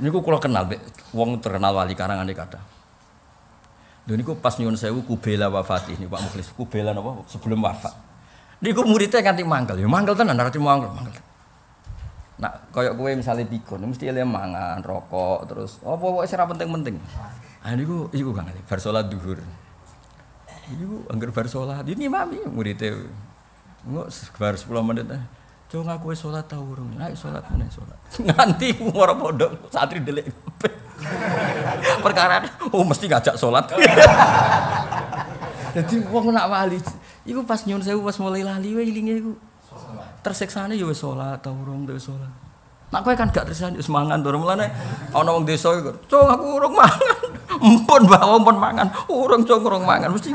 Niku kula kenal be, wong terkenal wali karangan ini kata. ini niku pas nyuwun sewu Kubela wafat ini Pak muklis, Kubela napa sebelum wafat. Niku muridnya nganti mangkel. Ya mangkel tenan narati mangkel mangkel. Nah, koyok gue misalnya pikun, mesti ele mangan, rokok, terus oh bawa sira penting-penting. Ah niku iku Kang Ali, bar duhur. Ini Iku anggar bar salat, ini mami muridnya. Enggak, bar sepuluh menit. Eh. Cung aku wis salat ta urung. Ayo sholat meneh salat. Nganti ora pondok santri delik. Perkara oh mesti ngajak sholat Jadi wong nak wali itu pas nyun sewu pas mulai lali wae ilingnya iku. Tersiksane nih ya wis sholat ta urung ta salat. Nak kowe kan gak tersiksane wis mangan to mulane ana wong desa iku. Cung aku urung mangan. Empun mbah empun mangan. Urung cung urung mangan mesti.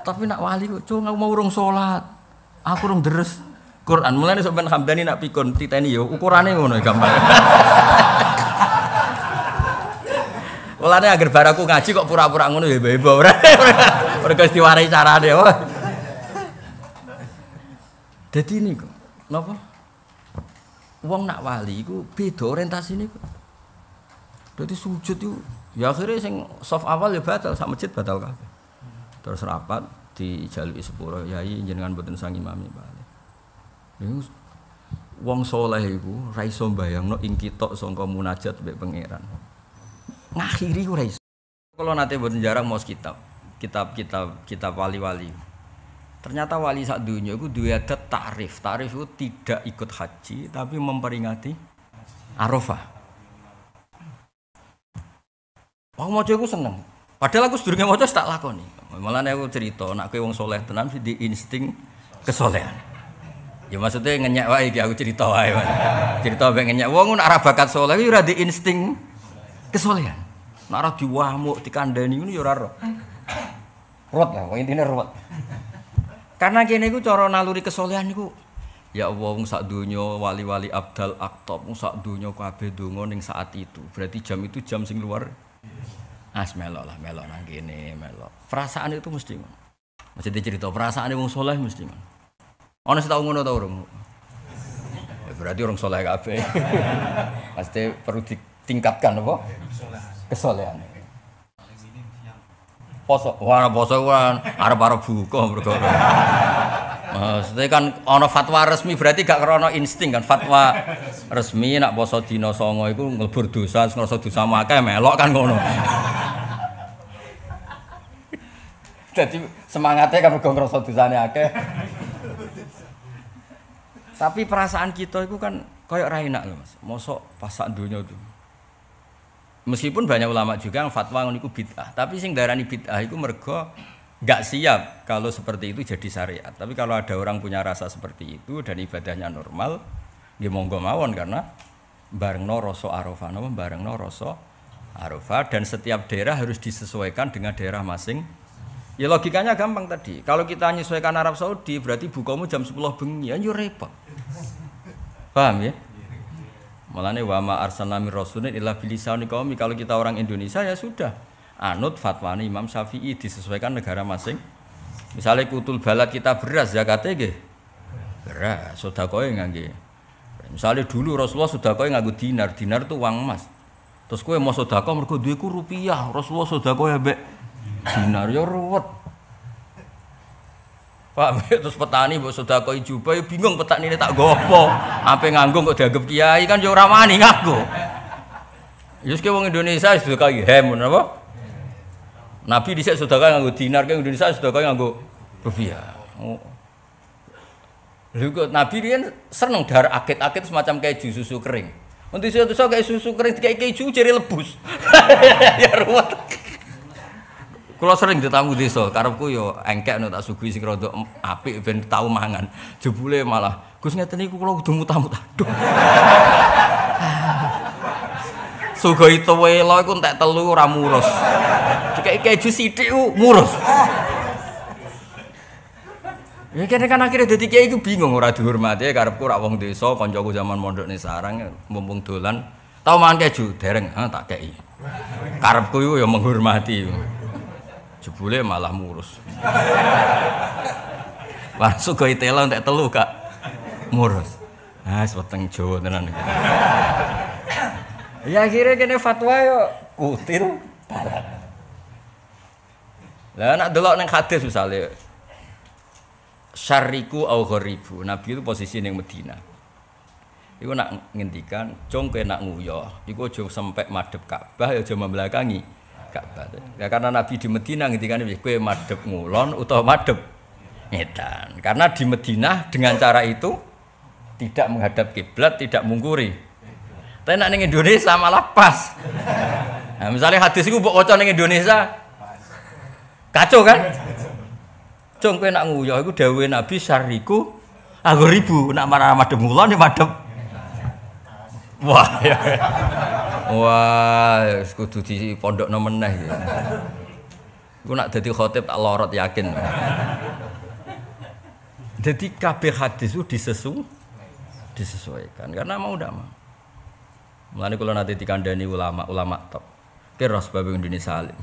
Tapi nak wali kok cung aku mau urung sholat Aku urung deres. Quran mulai nih sobat Hamdani nak pikun titeni yo ukurannya ngono gampang. Mulane agar baraku ngaji kok pura-pura ngono ya bebo ora. Mergo diwarai carane wae. Oh. Dadi niku napa? Wong nak wali iku beda orientasine kok. Dadi sujud yo ya akhirnya sing soft awal ya batal sak masjid batal kabeh. Terus rapat dijaluki sepuro yai jenengan boten sang imami Pak wong soleh rai somba yang no ing kitok songko munajat be pangeran. Ngakhiri ku rai. Kalau nanti buat jarang mos kitab, kitab-kitab kitab wali-wali. Ternyata wali saat dunia itu dua ada tarif. Tarif itu tidak ikut haji tapi memperingati Arafah. Wong mau iku seneng. Padahal aku mau maca tak lakoni. Malah aku cerita, nak kau wong soleh tenan di insting kesolehan. Ya maksudnya ngenyak wae iki aku cerita wae. cerita mbek ngenyak wong ora bakat saleh ya ora di insting kesolehan. Nek ora diwamuk dikandani ngono ya ora ro. Rot lah, intine rot. Karena kene iku cara naluri kesolehan niku Ya Allah wong sak dunyo wali-wali abdal Aktop, wong sak dunyo kabeh donga ning saat itu. Berarti jam itu jam sing luar as melo lah melo nang kene melo. Perasaan itu mesti ngono. Mesti cerita perasaan wong soleh mesti ngono. Ono sing tau ngono ta urung? Ya berarti orang soleh kafe Pasti perlu ditingkatkan apa? Kesolehan. Poso, wah poso kan arep-arep buka mergo. Maksudnya kan ono fatwa resmi berarti gak kerono insting kan fatwa resmi nak poso dina songo iku ngelbur dosa ngrasa dosa makai melok kan ngono. Jadi semangatnya kan mergo ngrasa dosane akeh. Tapi perasaan kita itu kan koyok raina loh mas. Mosok pasak dunia itu. Meskipun banyak ulama juga yang fatwa itu bid'ah, tapi sing darani bid'ah itu mergo nggak siap kalau seperti itu jadi syariat. Tapi kalau ada orang punya rasa seperti itu dan ibadahnya normal, dia ya monggo mawon karena bareng no rosso arafah, bareng no rosso arafah dan setiap daerah harus disesuaikan dengan daerah masing-masing Ya logikanya gampang tadi. Kalau kita menyesuaikan Arab Saudi, berarti bukamu jam 10 bengi, ya repot. Paham ya? Malane wa ma arsalna min rasulin bilisani Kalau kita orang Indonesia ya sudah. Anut fatwa Imam Syafi'i disesuaikan negara masing. Misalnya kutul balat kita beras ya nggih. Beras, sedekah nggih. Misalnya dulu Rasulullah sedekah nganggo dinar, dinar tuh uang emas. Terus kowe mau sedekah mergo duwe rupiah, Rasulullah sedekah ya mbek dinar yo ruwet. Pak ya? Terus petani mbok koi jubah ya bingung petani ini tak gopo. Apa nganggo kok dianggap kiai kan yo ora wani ngaku. Yus ke wong Indonesia kaya hem apa? Nabi dhisik kaya nganggo dinar ke Indonesia kaya nganggo rupiah. Oh. Lho Nabi dia seneng dar akit-akit semacam keju susu kering. Untuk saya kayak susu kering kayak keju jadi lebus. ya ruwet. Kalau sering ditamu Deso, karepku yo ya engkek no tak sugui sing rada apik ben tau mangan. Jebule malah Gus ngeten niku tamu kudu muta-muta. Duh. Sugoi tuwelo iku tak telu ora jika Dikek keju sithik murus. Ya kene kan akhirnya dadi kiai bingung ora dihormati karepku rawong wong desa kancaku zaman mondok nih sarang mumpung dolan tau mangan keju dereng ha tak kei. Karepku iku ya menghormati jebule malah murus langsung ke itela untuk telu kak murus ah sepeteng jawa tenan ya akhirnya kene fatwa yo kutil barat lah nak delok neng hadis misalnya syariku au gharibu nabi itu posisi neng Medina Iku nak ngendikan, cung kena nak nguyoh, ya? iku aja sempek madhep Ka'bah, ya aja membelakangi. Ka'bah. Ya karena Nabi di Medina ngendikan iki kowe madhep ngulon utawa madhep edan. Karena di Medina dengan cara itu tidak menghadap kiblat, tidak mungkuri. Tapi nak ning Indonesia malah pas. Nah, misalnya hadis iku mbok waca ning Indonesia kacau kan? Cung kowe nak nguyah iku dawuhe Nabi syariku agar ribu nak marah madhep ngulon ya madhep. Wah. Ya. Wah, kudu di pondok nemeneh. ya. Gue nak jadi khotib tak lorot yakin. Jadi kabeh hadis itu disesu disesuaikan karena mau tidak mau. Mulane kalau nanti dikandani ulama-ulama top. Kira sebab Indonesia alim.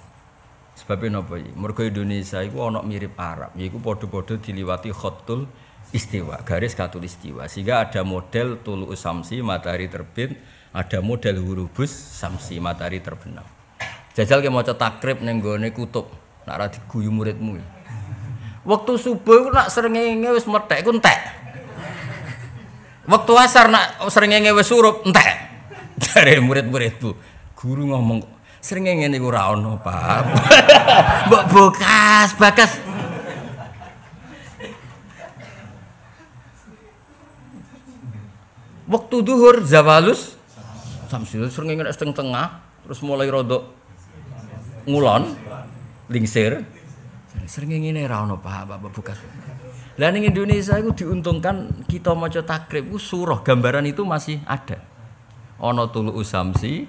Sebabnya napa iki? Mergo Indonesia itu ana mirip Arab, yaiku podo-podo diliwati khotul istiwa, garis istiwa. Sehingga ada model tulu usamsi matahari terbit ada model hurubus samsi matahari terbenam jajal ke maca takrib ning gone kutub nak guyu diguyu muridmu ya. waktu subuh ku nak srengenge wis merdek ku entek waktu asar nak srengenge wis surup entek dari murid-muridku guru ngomong srengenge ini ora raun apa mbok bokas bakas waktu duhur zawalus Samsi sering nginget teng tengah, terus mulai rodo ngulon, lingsir. Sering ngene ra ono Pak, Bapak buka. Lah ning Indonesia itu diuntungkan kita maca takrib itu surah gambaran itu masih ada. Ono tulu usamsi,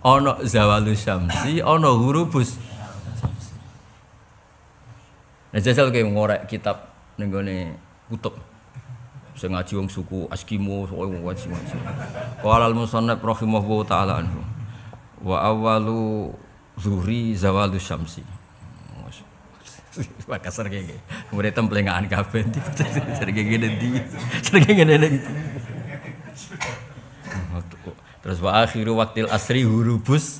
ono zawalu samsi, ono hurubus. Nah, jajal kayak ngorek kitab nengone kutub sing ngaji wong suku Eskimo wong wong sing ngaji. Qala al-musannaf rahimahullahu taala anhu. Wa awalu zuhri zawalu syamsi. Wah kasar kayak gini. Mulai templengan kabeh ndi. Sering ngene ndi. Sering ngene ndi. Terus wa akhiru waktil asri hurubus.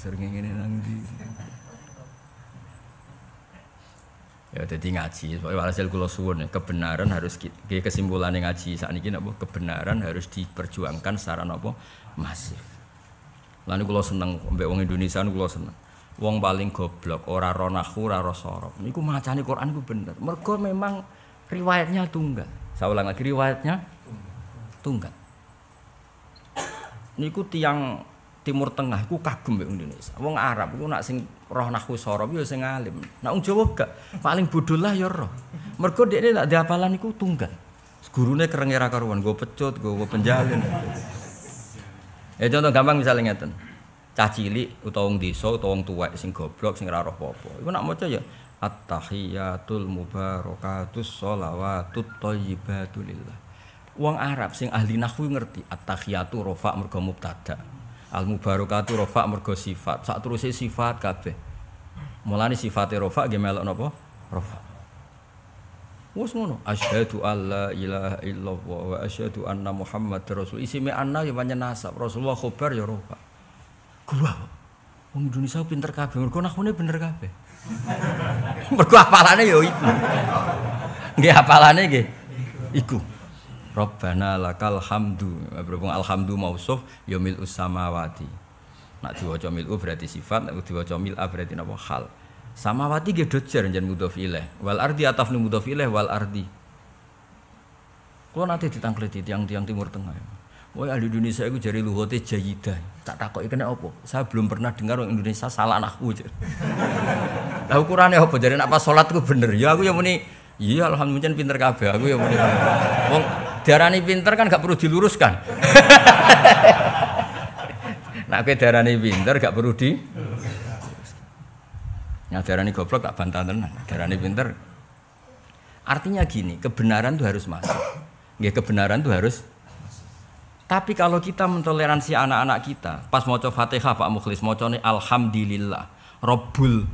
Sering ngene nang Ya jadi ngaji, soalnya walhasil kula suwun ya, kebenaran harus ke kesimpulan ngaji saat ini napa kebenaran harus diperjuangkan secara napa masif. Lalu kula seneng mbek wong Indonesia kula seneng. Wong paling goblok, ora ronahu, ora Sorok. Niku macane Quran ku bener. Mergo memang riwayatnya tunggal. Saya ulang lagi riwayatnya tunggal. Niku tiang Timur Tengah ku kagum mbek Indonesia. Wong Arab ku nak sing roh naku sorob yo sing alim. Nah wong Jawa gak paling bodho lah yo roh. Mergo dekne nak diapalan iku tunggal. Gurune kereng era karuan, gue pecut, gue penjalin. Ya contoh gampang misalnya ngeten. Cah cilik utawa wong desa utawa wong tuwek sing goblok sing ora roh apa-apa. Iku nak maca ya at-tahiyatul mubarakatus sholawatut thayyibatulillah. Wong Arab sing ahli nahwu ngerti at-tahiyatu rofa mergo mubtada. Al mubarokatu rofa mergo sifat. Sak terusnya sifat kabeh. Mulane sifate rofa nggih melok napa? Rofa. Wes ngono, asyhadu alla ilaha illallah wa asyhadu anna Muhammad rasul. Isime anna ya pancen nasab, Rasulullah khobar ya rofa. Gua wong Indonesia pinter kabeh, mergo nakune bener kabeh. mergo apalane ya iku. Nggih apalane nggih iku. Rabbana lakal hamdu. Berhubung alhamdu mausuf Yomil ya usamawati. Nak diwaca milu berarti sifat, nak diwaca mil'a berarti nama hal. Samawati ke dojar jan mudhaf ilaih. Wal ardi atafnu mudhaf ilaih wal ardi. Kalau nanti di tiang-tiang Timur Tengah. Wah, ahli Indonesia itu jari luhote jayidah. Tak takut kena apa? Saya belum pernah dengar orang Indonesia salah anakku. Nah ukurannya apa? Jadi apa sholatku bener? Ya aku yang muni Iya, alhamdulillah pinter kabeh aku ya muni. Wong darani pinter kan gak perlu diluruskan. Nak kue darani pinter gak perlu di Nah, darani goblok tak bantah tenan. Darani pinter. Artinya gini, kebenaran tuh harus masuk. Gak kebenaran tuh harus tapi kalau kita mentoleransi anak-anak kita, pas mau coba Fatihah Pak Mukhlis, mau coba Alhamdulillah, Robul,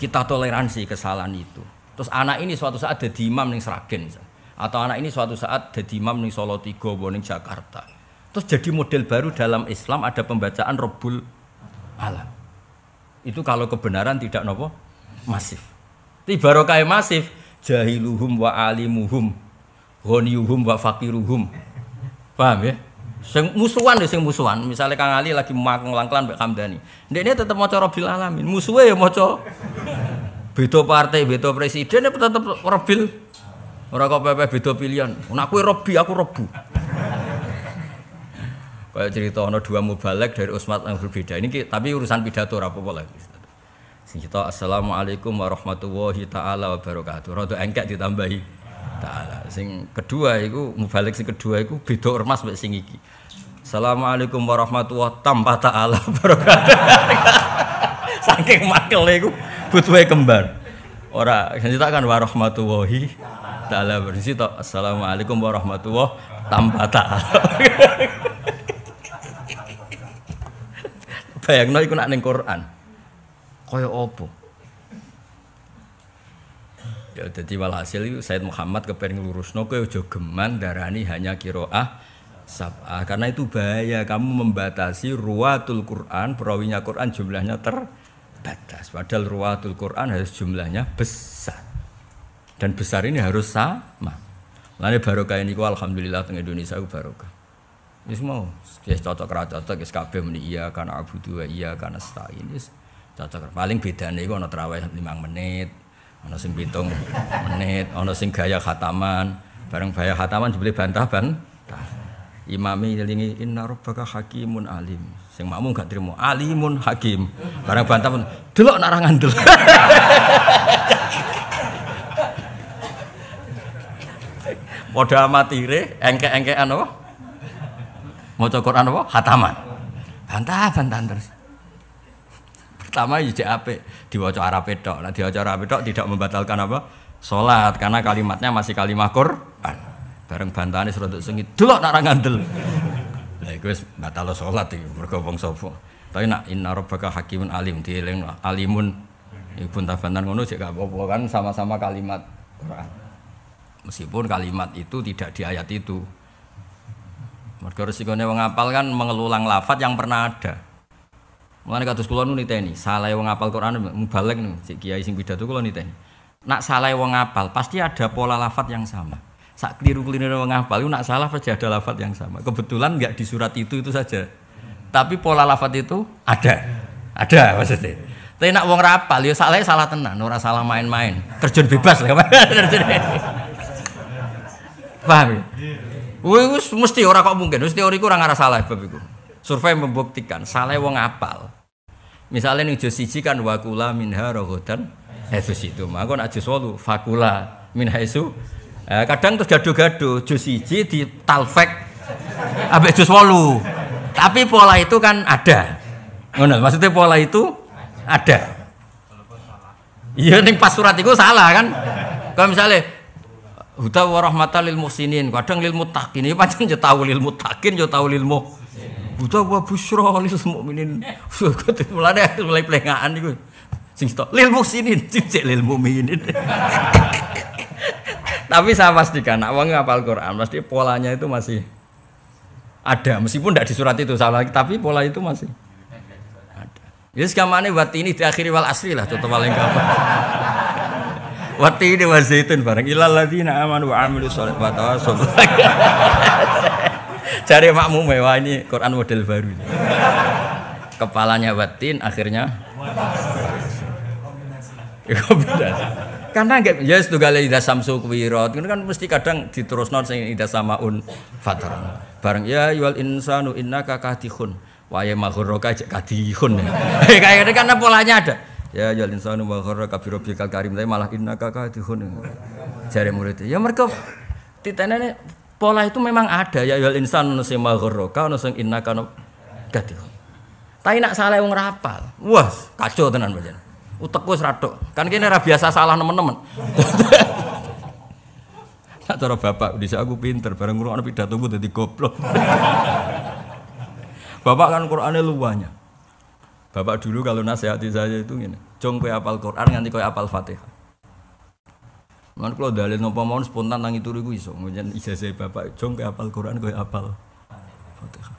kita toleransi kesalahan itu. Terus anak ini suatu saat ada di imam yang seragam. Atau anak ini suatu saat jadi imam di Solo Tigo, Boning Jakarta. Terus jadi model baru dalam Islam ada pembacaan Robul Alam. Itu kalau kebenaran tidak nopo masif. Tapi barokah masif jahiluhum wa alimuhum ghaniyuhum wa fakiruhum. Paham ya? Sing musuhan deh ya, sing musuhan. Misalnya Kang Ali lagi makang langklan Mbak Kamdani. tetap tetep maca Rabbil Alamin. Musuhe ya maca beda partai, beda presiden ya tetap Rabbil Orang kau pepe beda pilihan. Nak aku Robi, aku Robu. Kayak cerita ono dua mubalek dari Usmat yang berbeda. Ini tapi urusan pidato apa boleh. lah. Assalamualaikum warahmatullahi taala wabarakatuh. Rodo engkek ditambahi taala. Sing kedua iku mubalek sing kedua aku beda ormas mek sing Assalamualaikum warahmatullahi tanpa taala wabarakatuh. Saking makel aku butuhe kembar. Orang, saya ceritakan kan warahmatullahi taala berisi to assalamualaikum warahmatullah tanpa taala bayangno iku nak ning Quran kaya apa ya jadi walhasil itu Said Muhammad kepengen ngelurusno kowe aja geman darani hanya kiroah sab'ah karena itu bahaya kamu membatasi ruwatul Quran perawinya Quran jumlahnya terbatas padahal ruwatul Quran harus jumlahnya besar dan besar ini harus sama. Lainnya barokah ini alhamdulillah tengah Indonesia ku barokah. Ini semua, ya cocok cocok, ya kabeh ini iya karena abu dua iya karena ini. ini cocok. Paling bedanya itu ada terawih lima menit, ada sing pitung menit, ada sing gaya khataman, bareng gaya khataman juble bantah Imam Imami nyelingi inna rabbaka hakimun alim. Sing makmum gak terima alimun hakim. Bareng bantah pun delok narangan delok. Podo amatire, engke-engkean apa? Maca Quran apa? Hataman. Bantah, bantah terus. Pertama ya apik, diwaca Arab tok. Lah diwaca Arab tok tidak membatalkan apa? Salat karena kalimatnya masih kalimat Quran. Bareng bantahane serodok sengit, delok nak ngandel. Lah iku wis batal salat iki mergo wong sapa. Tapi nak inna rabbaka hakimun alim dieling alimun. tak bantan ngono sih, gak apa-apa kan sama-sama kalimat Quran. Meskipun kalimat itu tidak di ayat itu. mereka resikonya wong apal kan mengelulang lafat yang pernah ada. mulai kados kula nih niteni, salah wong apal Quran mubalek nih, si kiai sing pidato kula nih. Nak salah wong apal pasti ada pola lafat yang sama. Sak keliru-keliru wong apal itu nak salah pasti ada lafat yang sama. Kebetulan nggak di surat itu itu saja. Tapi pola lafat itu ada. Ada maksudnya. Tapi nak wong rapal ya salah salah tenan, ora salah main-main. Terjun bebas lah. Paham ya? Wih, mesti ora kok mungkin, mesti orang itu ora ngarah salah bab iku. Survei membuktikan salah wong apal. Misalnya nih jus siji kan wakula minha rohodan hesus eh, itu. Maka nak jus walu fakula minha hesu. Eh, kadang terus gaduh-gaduh jus siji di talfek abe jus walu. Tapi pola itu kan ada. Ngono, maksudnya pola itu ada. Iya ning pas surat itu salah kan. Kalau misalnya Huda wa rahmatan lil muhsinin. Kadang lil mutakin Ya pancen yo tau lil mutakin yo tau lil Huda wa busra lil mukminin. Mulane mulai plengaan iku. Sing tok lil muhsinin, cicik lil mukminin. Tapi saya pastikan, nak wong ngapal Quran, pasti polanya itu masih ada. Meskipun tidak di surat itu salah, tapi pola itu masih ada. Jadi ini buat ini diakhiri wal asli lah, contoh paling gampang. Wati ini zaitun bareng ilal ladzina amanu wa amilu sholat wa tawasul. Cari makmu mewah ya, ini Quran model baru. Ini. Kepalanya batin akhirnya ya, kombinasi. Karena enggak, ya itu kali ida samsu kuwirot, kan mesti kadang diterus non sehingga ida un fataran. Bareng ya yual insanu innaka kadihun. Wae ya, maghurraka kadihun. Kayaknya karena polanya ada. Ya ya insanu wa kafir bi rabbikal karim. Tapi malah innaka kadhun. Jare murid. Ya mereka titenene pola itu memang ada ya ya insan ono sing magharraka ono sing innaka kadhun. Tapi nak salah wong rapal. Wah, kacau tenan pancen. Utekku wis radok. Kan kene ora biasa salah nemen-nemen. Tak cara bapak di aku pinter, bareng pidato pidatoku jadi goblok. bapak kan Qurannya luwanya. Bapak dulu kalau nasihati saya itu gini, jong kue apal Quran nganti kue apal Fatihah. Mana kalau dalil nopo mau spontan nang itu gue iso, kemudian saya bapak jong kue apal Quran kue apal Fatihah.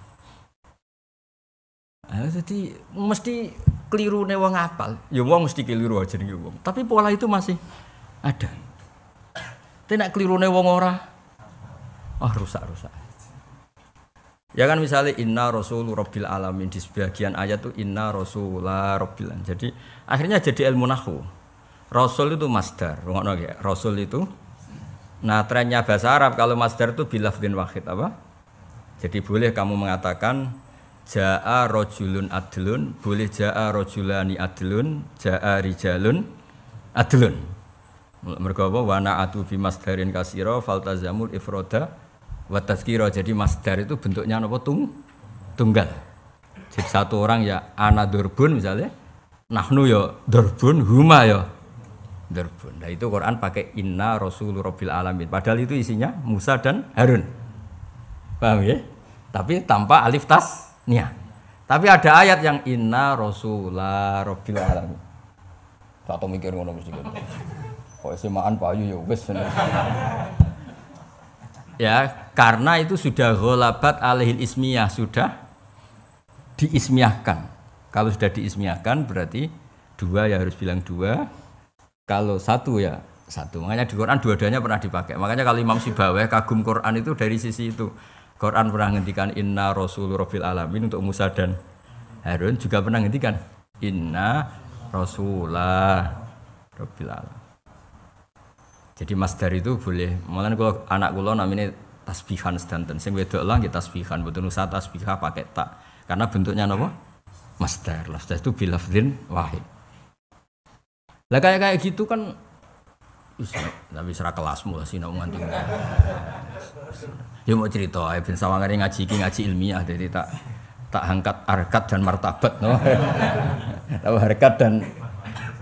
Nah, jadi mesti keliru nih wong apal, ya wong mesti keliru aja nih ya wong. Tapi pola itu masih ada. Tidak keliru nih wong ora, oh ah, rusak rusak. Ya kan misalnya inna rasul robbil alamin di sebagian ayat tuh inna rasul robbil alamin. Jadi akhirnya jadi ilmu nahu. Rasul itu masdar, ya. Rasul itu nah trennya bahasa Arab kalau masdar itu bin wahid apa? Jadi boleh kamu mengatakan jaa rojulun adlun, boleh jaa rojulani adlun, jaa rijalun adlun. mereka apa wana atu bi kasiro, kasira faltazamul ifroda wataskiro jadi masdar itu bentuknya apa tung tunggal jadi satu orang ya ana durbun misalnya nahnu ya durbun huma ya durbun nah itu Quran pakai inna rasulur rabbil alamin padahal itu isinya Musa dan Harun paham ya tapi tanpa alif tas nia tapi ada ayat yang inna rasulah rabbil alamin tak mikir ngono mesti gitu kok semaan payu ya wis ya karena itu sudah gholabat alihil ismiyah sudah diismiyahkan kalau sudah diismiyahkan berarti dua ya harus bilang dua kalau satu ya satu makanya di Quran dua-duanya pernah dipakai makanya kalau Imam Sibawah kagum Quran itu dari sisi itu Quran pernah menghentikan inna rasul rabbil alamin untuk Musa dan Harun juga pernah menghentikan inna rasulah rabbil alamin jadi mas dari itu boleh malah kalau anak kulo namanya tasbihan sedanten sing wedok lah nggih tasbihan mboten usah tasbihah pakai tak karena bentuknya napa masdar lafzah itu bilafdzin wahid lah kayak kayak gitu kan tapi serah kelasmu lah sih namun nganti ya mau cerita ya bin sawangan ngaji ngaji ilmiah jadi tak tak angkat arkat dan martabat no tahu harkat dan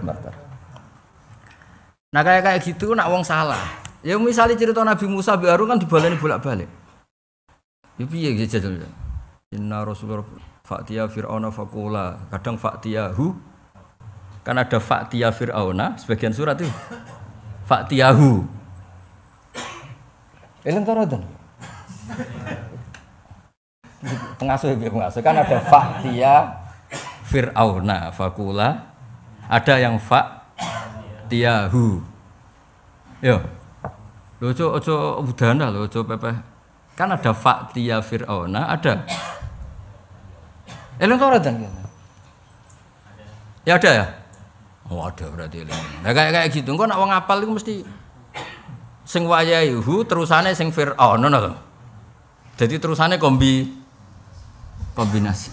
martabat nah kayak kayak gitu nak wong salah Ya misalnya cerita Nabi Musa bi Harun kan dibaleni bolak-balik. Ya piye gitu jajal. Inna Rasulur Fatia Fir'auna Fakula Kadang Fatia Hu Kan ada Fatia Fir'auna Sebagian surat itu Fatia Hu Eleng taradan Pengasuh ya pengasuh Kan ada Fatia Fir'auna Fakula Ada yang Fatia Hu Yo, Lho ojo ojo udana lho ojo Kan ada Fatia fir'auna, ada. Eling eh, ora dan Ya ada ya? Oh ada berarti elon Nah kayak kayak gitu. Kau nak uang apal itu mesti sing wayahe hu terusane sing fir'auna ngono lho. Jadi terusane kombi kombinasi.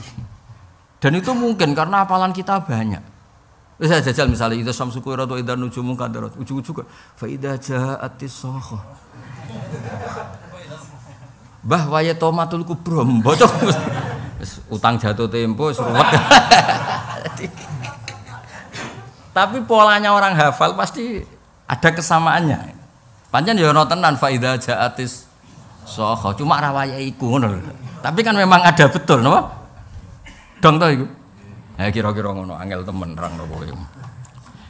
Dan itu mungkin karena apalan kita banyak. Terus saya jajal misalnya itu samsu kuira atau idan nujumu kandarat. Ujuk-ujuk faidah jaati soho. Bah waya tomatul kubro bocok. Utang jatuh tempo seruwet. Tapi polanya orang hafal pasti ada kesamaannya. Panjang ya ono tenan faidah jaatis soho. Cuma rawaya iku Tapi kan memang ada betul, no? Dong tau iku. Ya kira-kira ngono angel temen rang nopo Ya,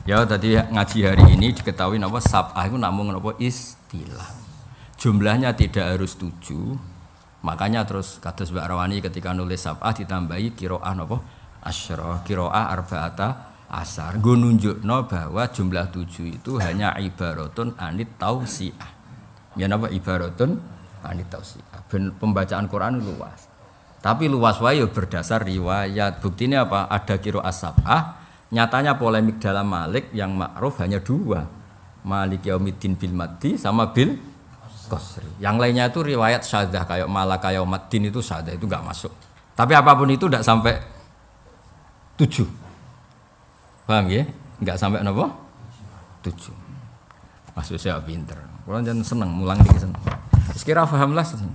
ya tadi ngaji hari ini diketahui napa sab'ah itu namung nopo istilah. Jumlahnya tidak harus tujuh. Makanya terus kata Mbak Rawani ketika nulis sab'ah ditambahi kiroah napa kiro kiroah arba'ata asar. Gue no bahwa jumlah tujuh itu hanya ibaratun anit tausiah. Ya napa ibaratun anit tausiah. Pembacaan Quran luas. Tapi luas wayo berdasar riwayat. Buktinya apa? Ada kiro asabah. Nyatanya polemik dalam Malik yang ma'ruf hanya dua. Malik Yaumiddin bil Maddi sama bil kosri. Yang lainnya itu riwayat syadah kayak kayak Yaumiddin itu syadah itu nggak masuk. Tapi apapun itu tidak sampai tujuh. Paham ya? Nggak sampai nopo? Tujuh. Maksud saya pinter. Kalau jangan seneng, mulang di seneng. Sekira fahamlah seneng.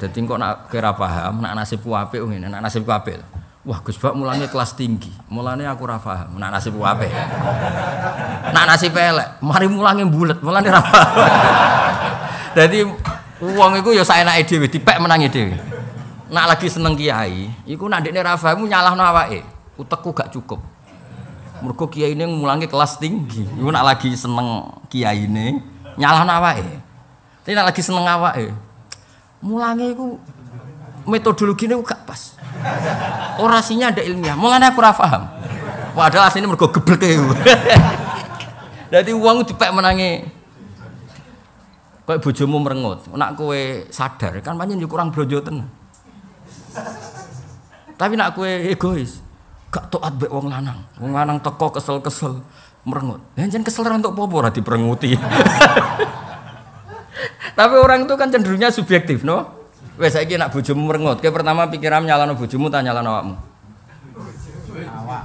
Jadi kok nak kira paham, nak nasibku apik oh ngene, nak nasibku apik. Wah, Gus Bak mulane kelas tinggi. Mulane aku ora paham, nak nasibku apik. nak nasib elek, mari mulane bulet, mulane ora paham. uang itu iku ya saenake dhewe, dipek menangi dhewe. Nak lagi seneng kiai, ikut nak nerafa, mu nyalah nawa e, Utekku gak cukup. Murko kiai ini mulangi kelas tinggi. ikut nak lagi seneng kiai ini, nyalah awake. Tapi nak lagi seneng e, itu metodologi ini gak pas. orasinya ada ilmiah. Mulane aku ora paham. Padahal asline mergo Jadi uang itu dipek menangi, Kayak bojomu merengut, nak kue sadar kan yang kurang brojo Tapi nak kue egois, gak taat mbek wong lanang. Wong lanang teko kesel-kesel merengut. Lah ya kesel untuk entuk apa ora Tapi orang itu kan cenderungnya subjektif, no? Wes saya nak bujumu merengut, Kaya pertama pikiran nyalano bujumu tanya nyalano awakmu. Awak.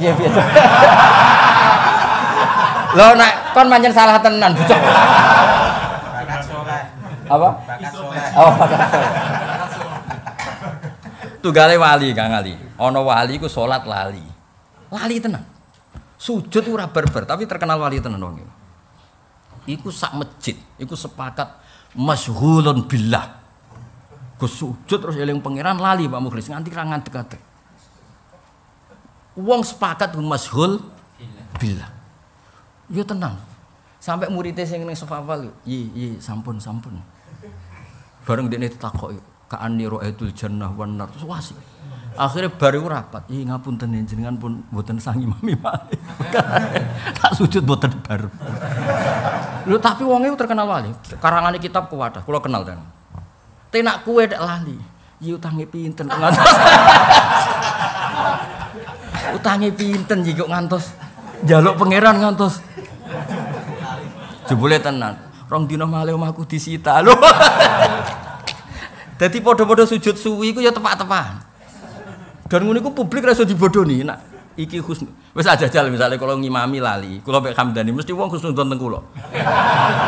Iya biasa. Lo nak kon manjen salah tenan bujuk. Apa? Oh, Tugale wali Kang Ali. Ana wali ku salat lali. Lali tenan. Sujud ora berber, tapi terkenal wali tenan dong. iki iku sak masjid, iku sepakat masyhulun billah. Gus sujud terus eling pangeran lali Pak Mukhlis nganti ra ngadeg-adeg. Wong sepakat masyhul billah. Yo ya tenang. Sampai muridnya sing ning sofafal yi yi sampun sampun. Bareng dene ditakoki, ka'anni ra'aitul jannah wan nar. Terus wasik. Akhirnya baru rapat. Ih tenin jenengan pun buatan sangi mami malih. tak sujud buatan baru. lu tapi wong terkenal wali. Karangane kitab kuwadah, kalau kenal dan Tenak kue dek lali. Iya utange pinten ngantos. utangi pinten iki ngantos. Jaluk pangeran ngantos. Jebule tenan. Rong dina malih omahku disita. Lho. Dadi padha-padha sujud suwi iku ya tepat tepat. Dan ngono iku publik rasa dibodohi. Nak iki husn wis aja jal misalnya kalau ngimami lali, kula mek Hamdani mesti wong khusus teng kula.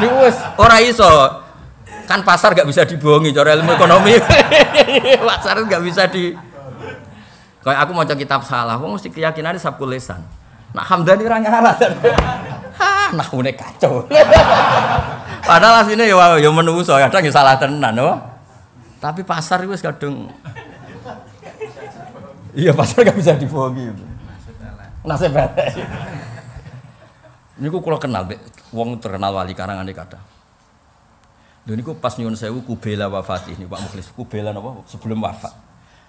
Niku wis ora iso. Kan pasar gak bisa dibohongi cara ilmu ekonomi. pasar gak bisa di Kayak aku mau kitab salah, wong mesti di sabku lesan. Nak Hamdani ora ngarah. Hah, nah une kacau. Padahal aslinya ya ya menungso kadang ya salah tenan, no? Tapi pasar itu kadang Iya pasal gak bisa dibohongi. Nasib elek. Niku kalau kenal wong terkenal wali karangan kata. Lho niku pas nyuwun sewu kubela wafat ini Pak Mukhlis kubela nopo sebelum wafat.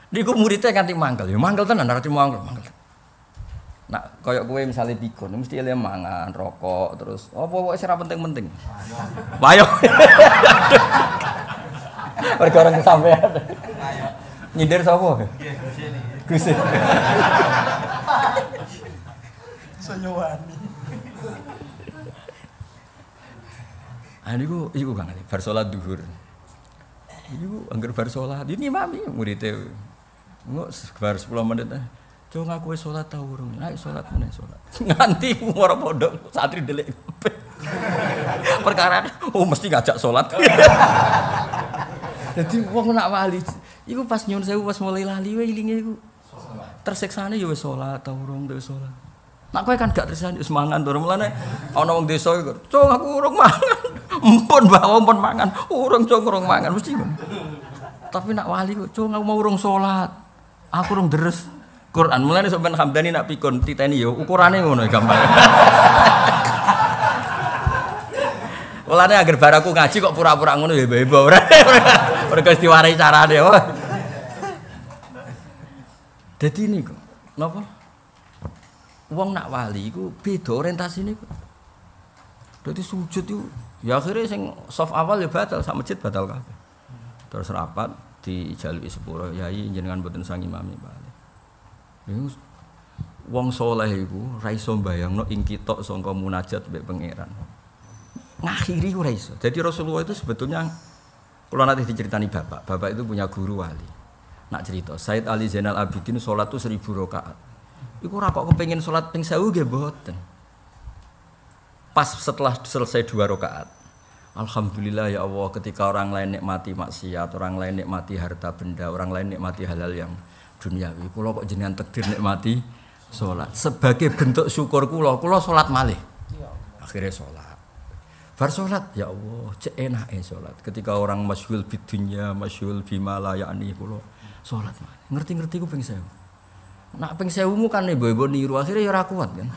Niku muridnya nganti mangkel. Ya mangkel tenan nanti mangkel mangkel. Nah, koyok gue misalnya pikun, mesti dia mangan, rokok, terus oh bawa secara penting-penting. bayo. Orang-orang orang kesampean. Nyindir sapa? Nggih, Gusik. Senyuwani. Ah anu, niku iku Kang Ali, bar duhur, zuhur. Iku angker bar salat, ini mami muridnya. Engko bar 10 menit ah. Cung aku sholat salat ta urung. Ayo sholat mana sholat. Nganti ora bodoh santri delik. Perkara oh mesti ngajak sholat. Jadi wong nak wali, iku pas nyun saya, pas mulai lali wailingnya ilinge iku tersiksa nih yowes sholat atau urung wis sholat nak kowe kan gak tersiksa wis mangan to mulane ana wong desa iku cung aku urung mangan empun bawa empun mangan urung cung urung mangan mesti tapi nak wali kok cung aku mau urung sholat aku urung deres Quran mulane sampean Hamdani nak pikun titeni yo ukurane ngono gambar. Mulane agar baraku ngaji kok pura-pura ngono ya bawa ora. Ora guys diwarai carane. Dadi niku napa? Wong nak wali iku beda orientasine iku. jadi sujud itu ya akhirnya sing soft awal ya batal sama masjid batal kabeh. Terus rapat di dijaluki sepuro yai jenengan boten sang imami bali. Niku wong soleh iku ra iso mbayangno ing kitok sangka munajat mbek pangeran. Ngakhiri ora raiso Jadi Rasulullah itu sebetulnya kalau nanti diceritani bapak, bapak itu punya guru wali nak cerita Said Ali Zainal Abidin sholat tuh seribu rakaat Iku rakok kepengen sholat ping sewu gak boten. Pas setelah selesai dua rakaat, Alhamdulillah ya Allah ketika orang lain nikmati maksiat, orang lain nikmati harta benda, orang lain nikmati halal yang duniawi. Kulo kok jenengan takdir nikmati sholat. Sebagai bentuk syukur kulo, kulo sholat malih. Akhirnya sholat. Bar sholat, ya Allah, cek enak eh sholat. Ketika orang masyhul bidunya, masyhul bimala yakni kulo sholat ngerti-ngerti ku pengen sewu nak sewu mu kan ibu-ibu niru akhirnya ya rakuat kan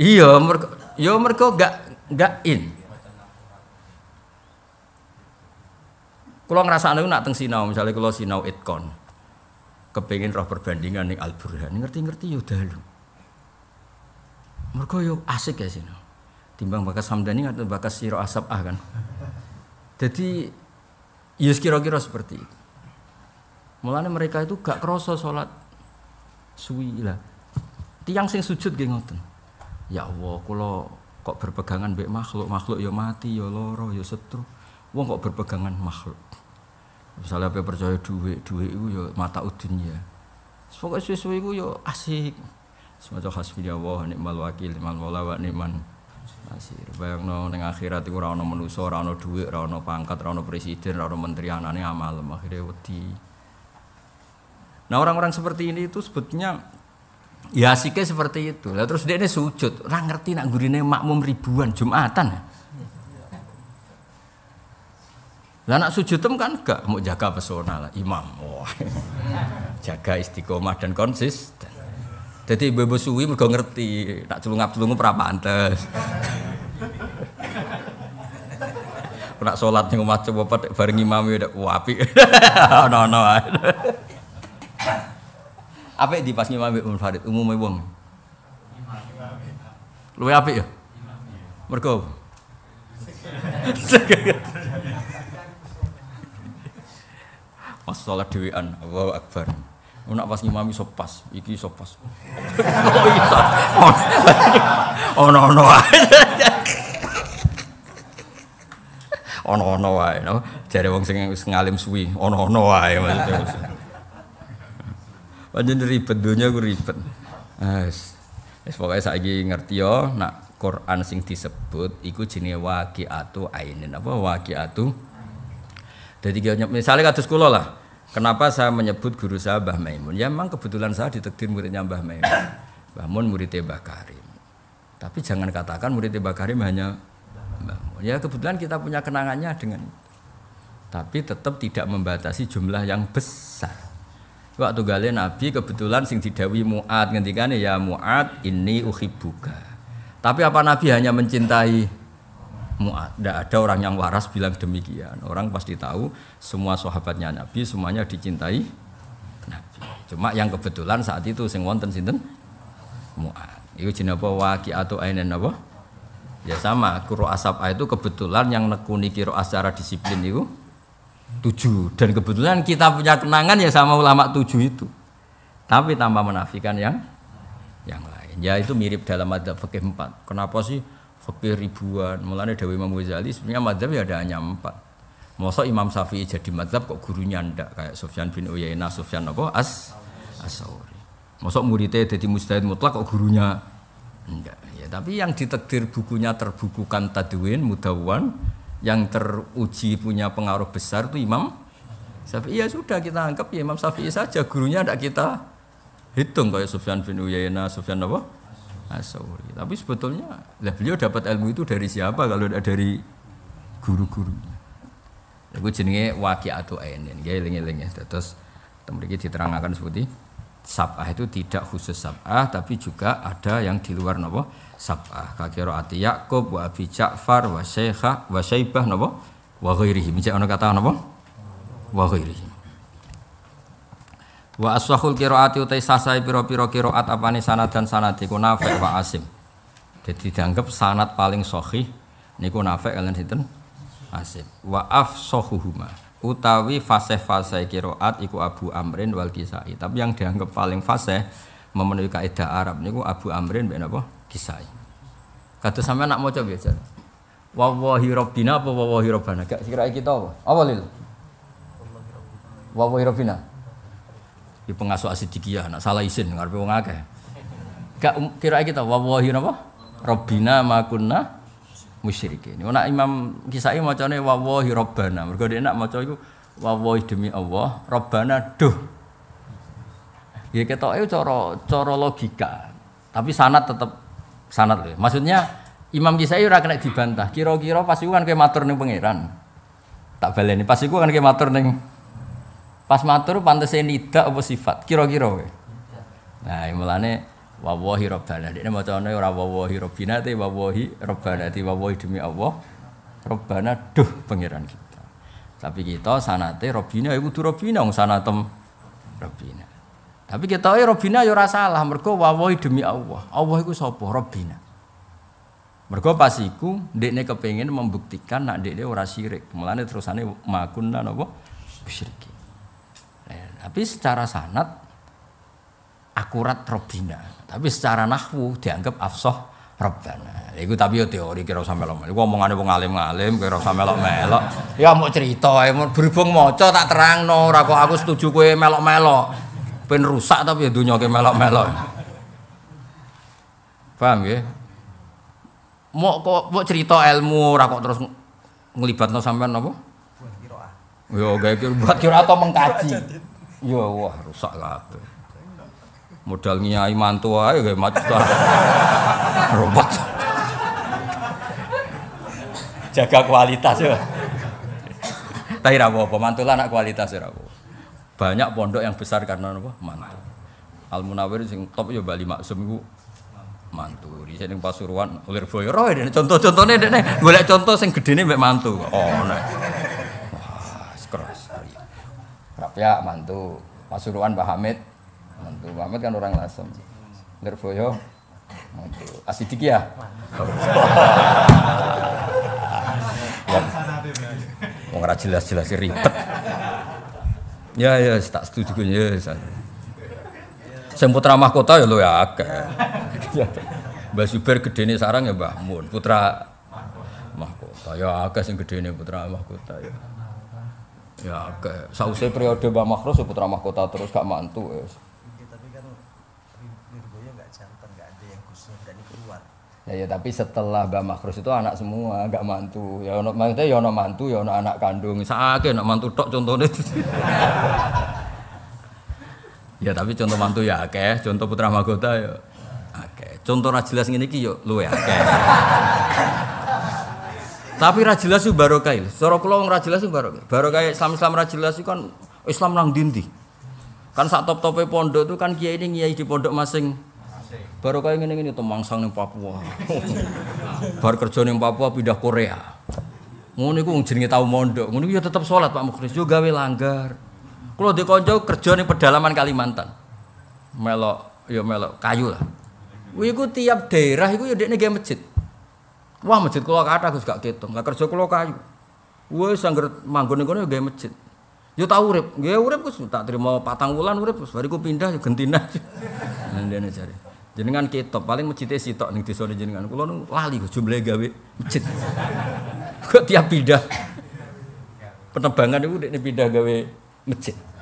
iya mereka ya mereka gak gak in kalau ngerasa nih nak teng sinau misalnya kalau sinau itkon kepengen roh perbandingan nih alburhan, ngerti-ngerti ya dalu mereka ya yo asik ya sinau timbang bakas hamdani atau bakas siro asap ah kan jadi Yus ya kira-kira seperti itu. Mulane mereka itu gak kroso sholat suwi lah. Tiang sing sujud geng ngoten. Ya Allah, kulo kok berpegangan be makhluk, makhluk yo ya mati, yo ya loro, yo ya setru, Wong kok berpegangan makhluk. Misalnya apa percaya duit, duit itu yo mata ya. Pokoknya suwi suwe itu yo asik. Semacam hasbi Allah, nikmal wakil, nikmal wala, wa Asir, asir. no, neng akhirat itu rano menuso rano duit rano pangkat, rano presiden, rano menteri, anane amal. akhirnya wedi. Nah orang-orang seperti ini itu sebetulnya ya asiknya seperti itu. Lalu terus dia ini sujud, orang ngerti nak gurine makmum ribuan jumatan. Ya. Lah nak sujud tem kan enggak mau jaga pesona lah imam. Wah. jaga istiqomah dan konsisten. Jadi bebas suwi mergo ngerti, tak celungap celungu ora pantes. Nak sholat ning omah coba bareng imam ya wapi, Ono-ono. Apa di pas umum Farid? umum Mai wong. Lu apa ya? Mergo. Pas Dewi An, Allah Akbar. nak pas ngimami sopas, iki sopas. Ono-ono Oh Ono-ono wae, no. jadi wong sing ngalim suwi, ono-ono wae maksudnya. Panjen ribet dunia gue ribet. Es pokoknya saya lagi ngerti yo nak Quran sing disebut iku waki waqiatu ainin apa waqiatu. Jadi misalnya kados kula lah. Kenapa saya menyebut guru saya Mbah Maimun? Ya memang kebetulan saya ditekdir muridnya Mbah Maimun. Mbah Mun muridnya Mbah Karim. Tapi jangan katakan muridnya Mbah Karim hanya Mbah Mun. Ya kebetulan kita punya kenangannya dengan Tapi tetap tidak membatasi jumlah yang besar. Waktu gale Nabi kebetulan sing didawi muat ngendikan ya muat, ini buka. Tapi apa Nabi hanya mencintai muat? Tidak ada orang yang waras bilang demikian. Orang pasti tahu semua sahabatnya Nabi semuanya dicintai Nabi. Cuma yang kebetulan saat itu sing wonten sinten? muat itu jenenge waki atau ainen apa? Ya sama, kuro asap itu kebetulan yang nekuni kiro secara disiplin itu tujuh dan kebetulan kita punya kenangan ya sama ulama tujuh itu tapi tanpa menafikan yang yang lain ya itu mirip dalam madzhab fakih empat kenapa sih fakih ribuan mulanya dari Imam Ghazali sebenarnya madzhab ya ada hanya empat Masa Imam Syafi'i jadi madzhab kok gurunya ndak kayak Sufyan bin Uyainah, Sufyan apa? As Asauri. Masa muridnya jadi mustahid mutlak kok gurunya enggak. Ya, tapi yang ditakdir bukunya terbukukan tadwin mudawwan yang teruji punya pengaruh besar itu Imam Syafi'i ya sudah kita anggap ya Imam Syafi'i saja gurunya tidak kita hitung kayak Sufyan bin Uyainah Sufyan apa Asawri. tapi sebetulnya lah beliau dapat ilmu itu dari siapa kalau tidak dari guru-gurunya Aku jenenge waki atau ainin gaya lengi lengi terus temeriki diterangkan seperti sabah itu tidak khusus sabah tapi juga ada yang di luar nopo sab'ah ka qiraati Yaqub wa Abi Ja'far wa Syekha wa Syaibah napa wa ghairihi mica ana kata napa wa ghairihi wa aswahul qiraati utai sasai pira-pira qiraat apane sanad dan sanad iku Nafi' wa Asim jadi dianggap sanad paling sahih niku Nafi' kalian sinten Asim wa afsahuhuma utawi fasih-fasih qiraat iku Abu Amrin wal Kisai tapi yang dianggap paling fase memenuhi kaidah Arab niku Abu Amrin ben apa kisah. Kata sampai nak coba biasa. Wawahi rabbina apa wallahi rabbana? Gak kira kita apa? Apa lil? Wawahi Di pengasuh asidikiyah nak salah izin ngarpe wong akeh. Gak um, kira kita wawahi apa? Robina makuna musyrik ini, nak Imam Kisai macane wawahi rabbana. Mereka dia nak maca itu wawahi demi Allah, robana, duh. Ya itu cara cara logika. Tapi sanat tetap sanat lho. Maksudnya Imam Kisai ora kena dibantah. Kira-kira pas iku kan kowe matur ning pangeran. Tak baleni pas iku kan kowe matur ning pas matur pantese nida apa sifat? Kira-kira kowe. Nah, ya mulane wawahi rabbana. Dene macane ora wawahi rabbina te wawahi rabbana te wawahi demi Allah. Rabbana duh pangeran kita. Tapi kita sanate rabbina iku ya du rabbina wong sanatem rabbina. Tapi kita tahu Robina ya rasa ya salah mergo wawoi demi Allah. Allah itu sopoh Robina. Mergo pasti ku, ndekne kepengen membuktikan nak ndekne ora syirik. Mulane terusane makunna napa? Syirik. Eh, tapi secara sanat akurat Robina. Tapi secara nahwu dianggap afsoh Robina. Iku tapi yo ya teori kira usah melok-melok. Iku omongane wong alim-alim kira usah melok-melok. Ya mau cerita, berhubung maca tak terangno ora kok aku setuju kowe melok-melok. Pen rusak tapi ya dunia ke melok-melok. Paham ya? Mau kok mau cerita ilmu rakok terus terus no sampean apa? Yo, qiraah. Yo buat kira atau mengkaji. Yo wah rusak tuh. Modal nyai mantu ae gak macet. Robot. Jaga kualitas ya. Tapi rabu pemantulan anak kualitas ya rabu. Banyak pondok yang besar karena apa? Mantu. Al Munawir sing top ya Bali Maksum iku mantu. Di sini Pasuruan ulir boyo roy ya, contoh contohnya dene golek contoh sing gedene mbek mantu. Oh, nah. Wah, keras. Rapia mantu. Pasuruan Mbah Hamid mantu. Mbah Hamid kan orang Lasem. Ulir boyo mantu. Asidik ya. Wong ora jelas-jelas ribet. Ya ya tak setuju ya. Saya putra mahkota ya lo ya akeh. Mbah gede nih sarang ya Mbah Mun, putra mahkota. Ya akeh sing nih putra mahkota ya. Ya akeh. Sausai periode Mbah Makhrus ya putra mahkota terus gak mantu ya, wis. Ya. Ya, ya tapi setelah Mbak Makhrus itu anak semua, gak mantu. Ya ono mantu, ya ono mantu, ya ono anak kandung. Sakit nak mantu tok contohnya. ya tapi contoh mantu ya akeh, contoh putra mahkota ya akeh. Contoh ra jelas ngene iki ya luwe akeh. tapi ra jelas yo barokah. Cara kula wong ra jelas yo barokah. Barokah Islam-Islam ra jelas kan Islam nang dindi. Kan sak top-tope pondok itu kan kiai ini kiai di pondok masing Baru kayak gini gini temangsang nih Papua. Baru kerja nih Papua pindah Korea. Ngono iku jenenge tau mondok. Ngono ya tetap sholat Pak Mukhlis yo gawe langgar. Kalau di Konjo kerja nih pedalaman Kalimantan. melo, yo ya melo kayu lah. Wih, gue tiap daerah iku ya dekne gawe masjid. Wah, masjid kula kata Gus gak gitu, gak kerja kula kayu. Wis sangger manggon ning kono ya gawe masjid. Yo tak urip, nggih urip Gus tak terima patang wulan urip Gus. Bariku pindah yo gentina. Nah, ndene jare jenengan kitok, paling masjidnya tok nih desa jenengan kula nu lali jumlahe gawe masjid kok tiap pindah penebangan itu pindah gawe masjid